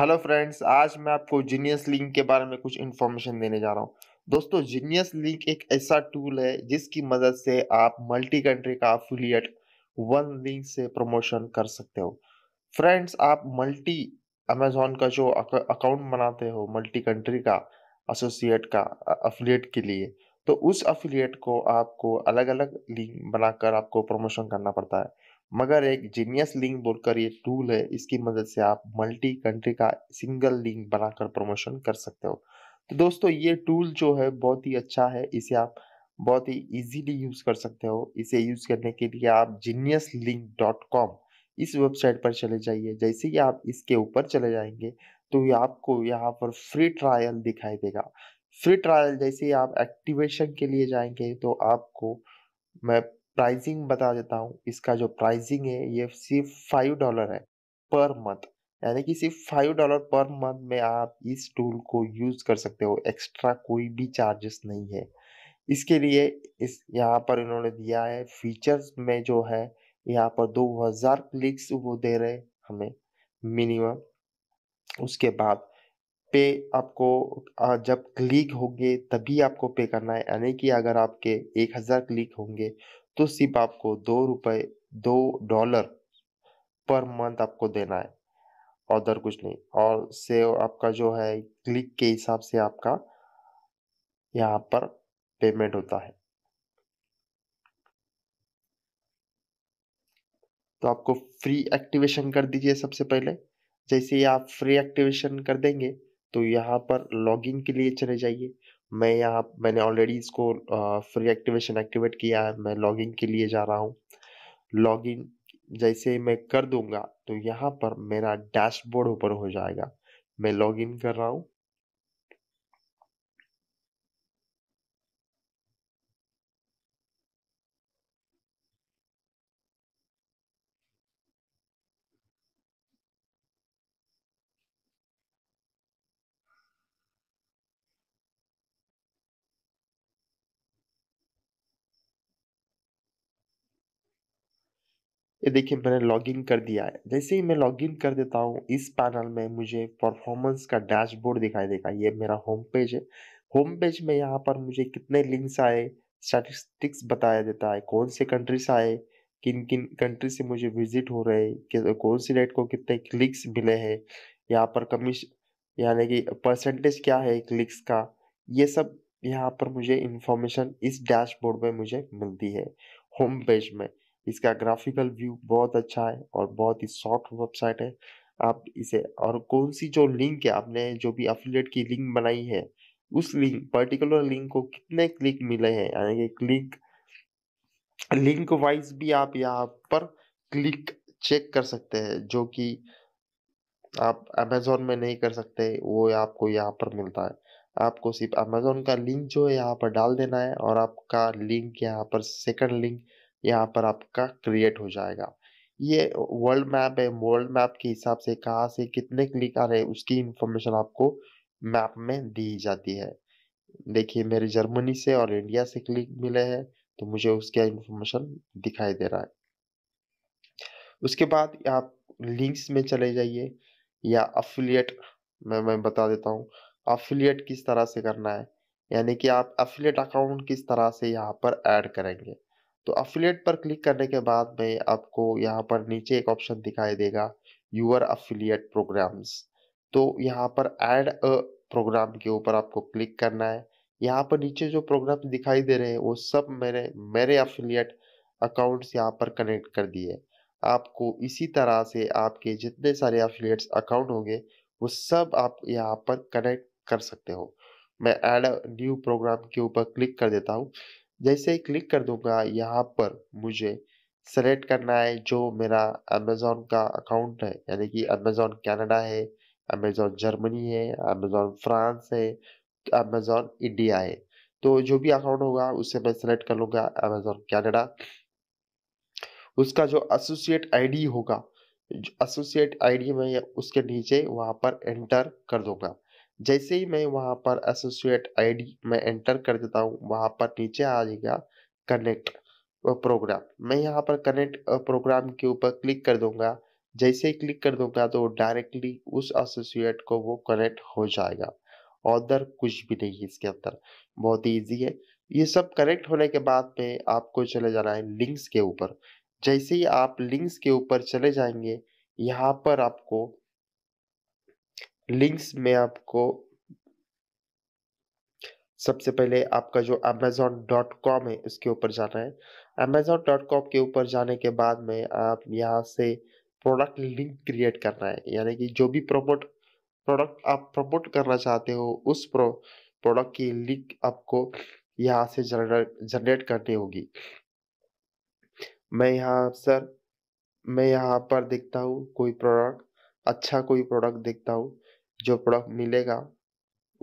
hello friends आज मैं आपको जीनियस लिंक के बारे में कुछ इन्फॉर्मेशन देने जा रहा हूँ दोस्तों जीनियस लिंक एक ऐसा टूल है जिसकी मदद से आप मल्टी कंट्री का अफिलियट वन लिंक से प्रमोशन कर सकते हो फ्रेंड्स आप मल्टी अमेजोन का जो अकाउंट बनाते हो मल्टी कंट्री का एसोसिएट का अफिलियट के लिए तो उस अफिलियट को आपको अलग अलग लिंक बनाकर आपको प्रमोशन करना पड़ता है मगर एक जीनियस लिंक बोलकर ये टूल है इसकी मदद से आप मल्टी कंट्री का सिंगल लिंक बनाकर प्रमोशन कर सकते हो तो दोस्तों ये टूल जो है बहुत ही अच्छा है इसे आप बहुत ही इजीली यूज़ कर सकते हो इसे यूज़ करने के लिए आप जीनियस लिंक डॉट कॉम इस वेबसाइट पर चले जाइए जैसे ही आप इसके ऊपर चले जाएंगे तो आपको यहाँ पर फ्री ट्रायल दिखाई देगा फ्री ट्रायल जैसे ही आप एक्टिवेशन के लिए जाएंगे तो आपको मैं प्राइसिंग बता देता हूँ इसका जो प्राइसिंग है ये सिर्फ फाइव डॉलर है पर मंथ यानी कि सिर्फ फाइव डॉलर पर मंथ में आप इस टूल को यूज़ कर सकते हो एक्स्ट्रा कोई भी चार्जेस नहीं है इसके लिए इस यहाँ पर इन्होंने दिया है फीचर्स में जो है यहाँ पर दो हज़ार क्लिक्स वो दे रहे हमें मिनिमम उसके बाद पे आपको जब क्लिक होंगे तभी आपको पे करना है यानी कि अगर आपके एक हज़ार क्लिक होंगे तो सिर्फ आपको दो रुपये दो डॉलर पर मंथ आपको देना है अदर कुछ नहीं और से आपका जो है क्लिक के हिसाब से आपका यहाँ पर पेमेंट होता है तो आपको फ्री एक्टिवेशन कर दीजिए सबसे पहले जैसे ही आप फ्री एक्टिवेशन कर देंगे तो यहाँ पर लॉगिन के लिए चले जाइए मैं यहाँ मैंने ऑलरेडी इसको फ्री एक्टिवेशन एक्टिवेट किया है मैं लॉगिन के लिए जा रहा हूँ लॉगिन जैसे मैं कर दूंगा तो यहाँ पर मेरा डैशबोर्ड ऊपर हो जाएगा मैं लॉगिन कर रहा हूँ ये देखिए मैंने लॉगिन कर दिया है जैसे ही मैं लॉगिन कर देता हूँ इस पैनल में मुझे परफॉर्मेंस का डैशबोर्ड दिखाई देगा ये मेरा होम पेज है होम पेज में यहाँ पर मुझे कितने लिंक्स आए स्टैटिस्टिक्स बताया देता है कौन से कंट्री से आए किन किन कंट्री से मुझे विजिट हो रहे कौन सी डेट को कितने क्लिक्स मिले हैं यहाँ पर कमीश यानी कि परसेंटेज क्या है क्लिक्स का ये सब यहाँ पर मुझे इन्फॉर्मेशन इस डैशबोर्ड में मुझे मिलती है होम पेज में इसका ग्राफिकल व्यू बहुत अच्छा है और बहुत ही सॉफ्ट वेबसाइट है आप इसे और कौन सी जो लिंक है आपने जो भी अफिलेट की लिंक बनाई है उस लिंक पर्टिकुलर लिंक को कितने क्लिक मिले हैं यानी कि क्लिक लिंक वाइज भी आप यहाँ पर क्लिक चेक कर सकते हैं जो कि आप अमेजोन में नहीं कर सकते वो आपको यहाँ पर मिलता है आपको सिर्फ अमेजोन का लिंक जो है यहाँ पर डाल देना है और आपका लिंक यहाँ पर सेकंड लिंक यहाँ पर आपका क्रिएट हो जाएगा ये वर्ल्ड मैप है वर्ल्ड मैप के हिसाब से कहाँ से कितने क्लिक आ रहे हैं उसकी इंफॉर्मेशन आपको मैप में दी जाती है देखिए मेरे जर्मनी से और इंडिया से क्लिक मिले हैं तो मुझे उसका इंफॉर्मेशन दिखाई दे रहा है उसके बाद आप लिंक्स में चले जाइए या अफिलियट मैं मैं बता देता हूँ अफिलियट किस तरह से करना है यानी कि आप अफिलियट अकाउंट किस तरह से यहाँ पर ऐड करेंगे तो अफिलियट पर क्लिक करने के बाद में आपको यहाँ पर नीचे एक ऑप्शन दिखाई देगा यूअर अफिलियट प्रोग्राम्स तो यहाँ पर एड अ प्रोग्राम के ऊपर आपको क्लिक करना है यहाँ पर नीचे जो प्रोग्राम दिखाई दे रहे हैं वो सब मैंने मेरे अफिलियट अकाउंट्स यहाँ पर कनेक्ट कर दिए आपको इसी तरह से आपके जितने सारे अफिलियट्स अकाउंट होंगे वो सब आप यहाँ पर कनेक्ट कर सकते हो मैं ऐड न्यू प्रोग्राम के ऊपर क्लिक कर देता हूँ जैसे ही क्लिक कर दूंगा यहाँ पर मुझे सेलेक्ट करना है जो मेरा अमेज़ोन का अकाउंट है यानी कि अमेज़ोन कनाडा है अमेज़ोन जर्मनी है अमेज़ोन फ्रांस है अमेज़ोन इंडिया है तो जो भी अकाउंट होगा उसे मैं सेलेक्ट कर लूँगा अमेज़ोन कनाडा उसका जो एसोसिएट आईडी होगा एसोसिएट आईडी में उसके नीचे वहाँ पर एंटर कर दूंगा जैसे ही मैं वहाँ पर एसोसिएट आईडी में एंटर कर देता हूँ वहाँ पर नीचे आ जाएगा कनेक्ट प्रोग्राम मैं यहाँ पर कनेक्ट प्रोग्राम के ऊपर क्लिक कर दूंगा जैसे ही क्लिक कर दूंगा तो डायरेक्टली उस एसोसिएट को वो कनेक्ट हो जाएगा ऑर्डर कुछ भी नहीं है इसके अंदर बहुत ही ईजी है ये सब कनेक्ट होने के बाद में आपको चले जाना है लिंक्स के ऊपर जैसे ही आप लिंक्स के ऊपर चले जाएंगे यहाँ पर आपको लिंक्स में आपको सबसे पहले आपका जो अमेजोन डॉट कॉम है उसके ऊपर जाना है अमेजोन डॉट कॉम के ऊपर जाने के बाद में आप यहाँ से प्रोडक्ट लिंक क्रिएट करना है यानी कि जो भी प्रोमोट प्रोडक्ट आप प्रमोट करना चाहते हो उस प्रो प्रोडक्ट की लिंक आपको यहाँ से जनरेट करनी होगी मैं यहाँ सर मैं यहाँ पर देखता हूँ कोई प्रोडक्ट अच्छा कोई प्रोडक्ट देखता हूँ जो प्रोडक्ट मिलेगा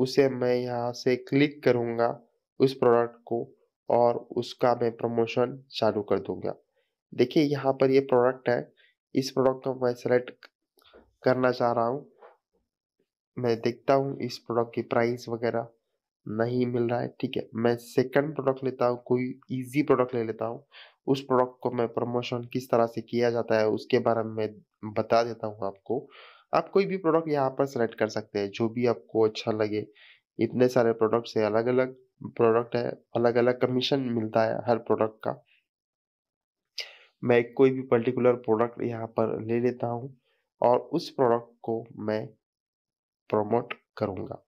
उसे मैं यहाँ से क्लिक करूँगा उस प्रोडक्ट को और उसका मैं प्रमोशन चालू कर दूँगा देखिए यहाँ पर ये प्रोडक्ट है इस प्रोडक्ट को मैं सेलेक्ट करना चाह रहा हूँ मैं देखता हूँ इस प्रोडक्ट की प्राइस वगैरह नहीं मिल रहा है ठीक है मैं सेकंड प्रोडक्ट लेता हूँ कोई इजी प्रोडक्ट ले लेता हूँ उस प्रोडक्ट को मैं प्रमोशन किस तरह से किया जाता है उसके बारे में बता देता हूँ आपको आप कोई भी प्रोडक्ट यहाँ पर सेलेक्ट कर सकते हैं जो भी आपको अच्छा लगे इतने सारे प्रोडक्ट से अलग अलग प्रोडक्ट है अलग अलग कमीशन मिलता है हर प्रोडक्ट का मैं कोई भी पर्टिकुलर प्रोडक्ट यहाँ पर ले लेता हूँ और उस प्रोडक्ट को मैं प्रमोट करूंगा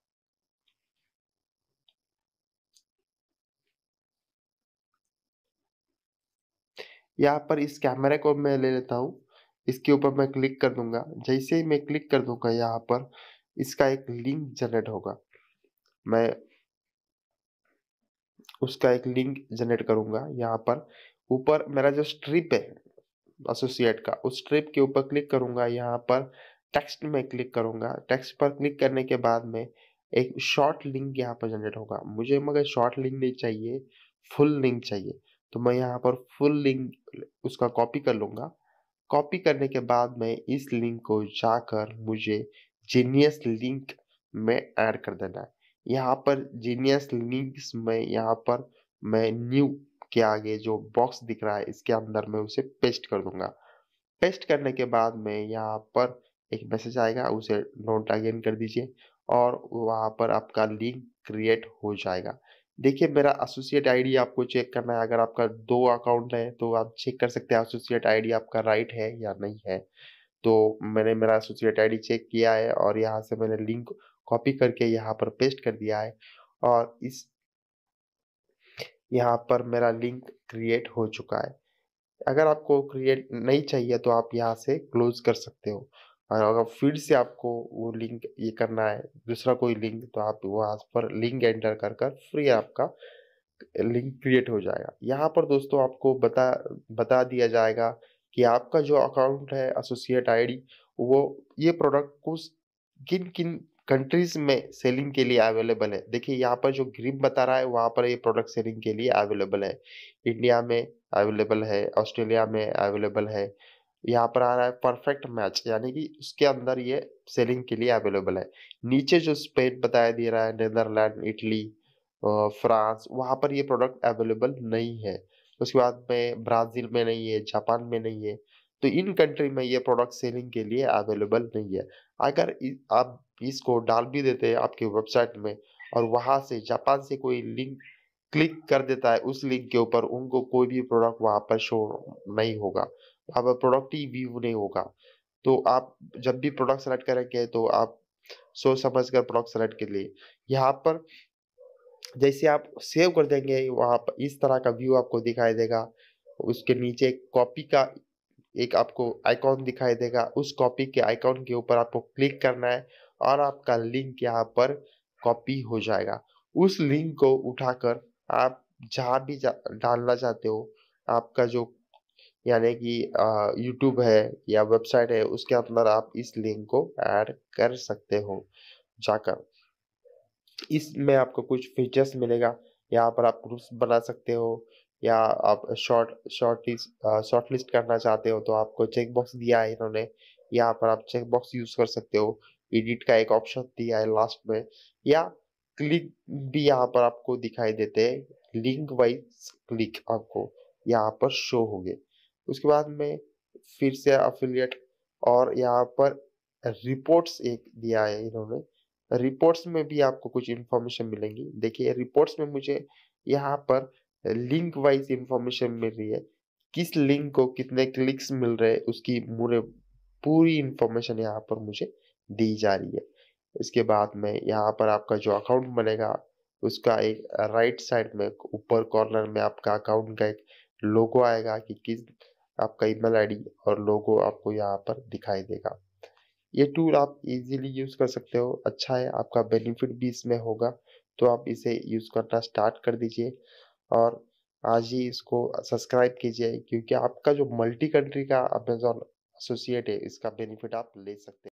यहाँ पर इस कैमरे को मैं ले लेता हूँ इसके ऊपर मैं क्लिक कर दूंगा जैसे ही मैं क्लिक कर दूंगा यहाँ पर इसका एक लिंक जनरेट होगा मैं उसका एक लिंक जनरेट करूंगा यहाँ पर ऊपर मेरा जो स्ट्रिप है एसोसिएट का उस स्ट्रिप के ऊपर क्लिक करूंगा यहाँ पर टेक्स्ट में क्लिक करूंगा टेक्स्ट पर क्लिक करने के बाद में एक शॉर्ट लिंक यहाँ पर जनरेट होगा मुझे मगर शॉर्ट लिंक नहीं चाहिए फुल लिंक चाहिए तो मैं यहाँ पर फुल लिंक उसका कॉपी कर लूंगा कॉपी करने के बाद मैं इस लिंक को जाकर मुझे जीनियस लिंक में ऐड कर देना है यहाँ पर जीनियस लिंक्स में यहाँ पर मैं न्यू के आगे जो बॉक्स दिख रहा है इसके अंदर मैं उसे पेस्ट कर दूंगा पेस्ट करने के बाद में यहाँ पर एक मैसेज आएगा उसे नोट अगेन कर दीजिए और वहाँ पर आपका लिंक क्रिएट हो जाएगा देखिए मेरा एसोसिएट आईडी आपको चेक करना है अगर आपका दो अकाउंट है तो आप चेक कर सकते हैं एसोसिएट आईडी आपका राइट है या नहीं है तो मैंने मेरा एसोसिएट आईडी चेक किया है और यहाँ से मैंने लिंक कॉपी करके यहाँ पर पेस्ट कर दिया है और इस यहाँ पर मेरा लिंक क्रिएट हो चुका है अगर आपको क्रिएट नहीं चाहिए तो आप यहाँ से क्लोज कर सकते हो और अगर फिर से आपको वो लिंक ये करना है दूसरा कोई लिंक तो आप वहाँ पर लिंक एंटर कर कर फ्री आपका लिंक क्रिएट हो जाएगा यहाँ पर दोस्तों आपको बता बता दिया जाएगा कि आपका जो अकाउंट है एसोसिएट आईडी वो ये प्रोडक्ट कुछ किन किन कंट्रीज में सेलिंग के लिए अवेलेबल है देखिए यहाँ पर जो ग्रीम बता रहा है वहाँ पर ये प्रोडक्ट सेलिंग के लिए अवेलेबल है इंडिया में अवेलेबल है ऑस्ट्रेलिया में अवेलेबल है यहाँ पर आ रहा है परफेक्ट मैच यानी कि उसके अंदर ये सेलिंग के लिए अवेलेबल है नीचे जो स्पेन बताया दे रहा है नीदरलैंड इटली फ्रांस वहाँ पर ये प्रोडक्ट अवेलेबल नहीं है उसके बाद में ब्राज़ील में नहीं है जापान में नहीं है तो इन कंट्री में ये प्रोडक्ट सेलिंग के लिए अवेलेबल नहीं है अगर आप इसको डाल भी देते हैं आपके वेबसाइट में और वहाँ से जापान से कोई लिंक क्लिक कर देता है उस लिंक के ऊपर उनको कोई भी प्रोडक्ट वहाँ पर शो नहीं होगा आपका प्रोडक्ट ही व्यू नहीं होगा तो आप जब भी प्रोडक्ट सेलेक्ट करेंगे तो आप सोच समझ कर प्रोडक्ट सेलेक्ट के लिए यहाँ पर जैसे आप सेव कर देंगे वहाँ पर इस तरह का व्यू आपको दिखाई देगा उसके नीचे कॉपी का एक आपको आइकॉन दिखाई देगा उस कॉपी के आइकॉन के ऊपर आपको क्लिक करना है और आपका लिंक यहाँ पर कॉपी हो जाएगा उस लिंक को उठाकर आप जहाँ भी जा, डालना चाहते हो आपका जो यानी कि यूट्यूब है या वेबसाइट है उसके अंदर आप इस लिंक को ऐड कर सकते हो जाकर इसमें आपको कुछ फीचर्स मिलेगा यहाँ पर आप ग्रुप्स बना सकते हो या आप short short list short list करना चाहते हो तो आपको चेक बॉक्स दिया है इन्होंने यहाँ पर आप चेक बॉक्स यूज़ कर सकते हो एडिट का एक ऑप्शन दिया है लास्ट में या क्लिक भी यहाँ पर आपको दिखाई देते हैं लिंक वाइज क्लिक आपको यहाँ पर शो होंगे उसके बाद में फिर से अफिलियट और यहाँ पर रिपोर्ट्स एक दिया है इन्होंने रिपोर्ट्स में भी आपको कुछ इन्फॉर्मेशन मिलेंगी देखिए रिपोर्ट्स में मुझे यहाँ पर लिंक वाइज इंफॉर्मेशन मिल रही है किस लिंक को कितने क्लिक्स मिल रहे उसकी पूरे पूरी इंफॉर्मेशन यहाँ पर मुझे दी जा रही है इसके बाद में यहाँ पर आपका जो अकाउंट बनेगा उसका एक राइट साइड में ऊपर कॉर्नर में आपका अकाउंट का एक लोगो आएगा कि किस आपका ईमेल आईडी और लोगो आपको यहाँ पर दिखाई देगा ये टूल आप इजीली यूज़ कर सकते हो अच्छा है आपका बेनिफिट भी इसमें होगा तो आप इसे यूज़ करना स्टार्ट कर दीजिए और आज ही इसको सब्सक्राइब कीजिए क्योंकि आपका जो मल्टी कंट्री का अमेजोन एसोसिएट है इसका बेनिफिट आप ले सकते हैं